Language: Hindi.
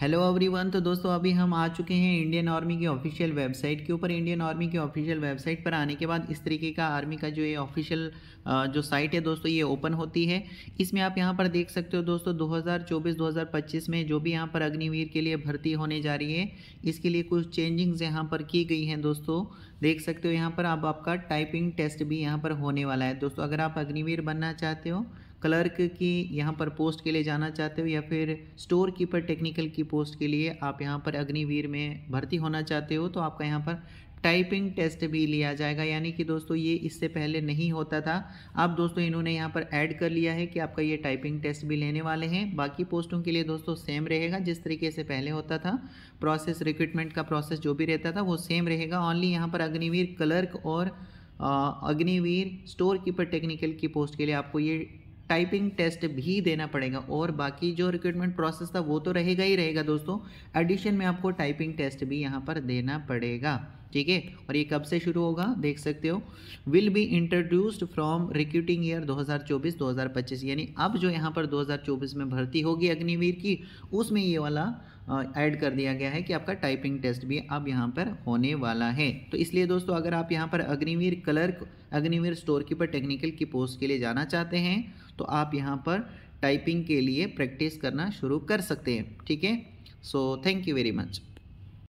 हेलो एवरीवन तो दोस्तों अभी हम आ चुके हैं इंडियन आर्मी की ऑफिशियल वेबसाइट के ऊपर इंडियन आर्मी की ऑफिशियल वेबसाइट पर आने के बाद इस तरीके का आर्मी का जो ये ऑफिशियल जो साइट है दोस्तों ये ओपन होती है इसमें आप यहाँ पर देख सकते हो दोस्तों 2024-2025 में जो भी यहाँ पर अग्निवीर के लिए भर्ती होने जा रही है इसके लिए कुछ चेंजिंग्स यहाँ पर की गई हैं दोस्तों देख सकते हो यहाँ पर अब आपका टाइपिंग टेस्ट भी यहाँ पर होने वाला है दोस्तों अगर आप अग्निवीर बनना चाहते हो क्लर्क की यहाँ पर पोस्ट के लिए जाना चाहते हो या फिर स्टोर कीपर टेक्निकल की पोस्ट के लिए आप यहाँ पर अग्निवीर में भर्ती होना चाहते हो तो आपका यहाँ पर टाइपिंग टेस्ट भी लिया जाएगा यानी कि दोस्तों ये इससे पहले नहीं होता था अब दोस्तों इन्होंने यहाँ पर ऐड कर लिया है कि आपका ये टाइपिंग टेस्ट भी लेने वाले हैं बाकी पोस्टों के लिए दोस्तों सेम रहेगा जिस तरीके से पहले होता था प्रोसेस रिक्रूटमेंट का प्रोसेस जो भी रहता था वो सेम रहेगा ऑनली यहाँ पर अग्निवीर क्लर्क और अग्निवीर स्टोर कीपर टेक्निकल की पोस्ट के लिए आपको ये टाइपिंग टेस्ट भी देना पड़ेगा और बाकी जो रिक्रूटमेंट प्रोसेस था वो तो रहेगा ही रहेगा दोस्तों एडिशन में आपको टाइपिंग टेस्ट भी यहाँ पर देना पड़ेगा ठीक है और ये कब से शुरू होगा देख सकते हो will be introduced from recruiting year 2024-2025 यानी अब जो यहाँ पर 2024 में भर्ती होगी अग्निवीर की उसमें ये वाला ऐड कर दिया गया है कि आपका टाइपिंग टेस्ट भी अब यहाँ पर होने वाला है तो इसलिए दोस्तों अगर आप यहाँ पर Agniveer clerk Agniveer store keeper technical की पोस्ट के लिए जाना चाहते हैं तो आप यहाँ पर टाइपिंग के लिए प्रैक्टिस करना शुरू कर सकते हैं ठीक है so thank you very much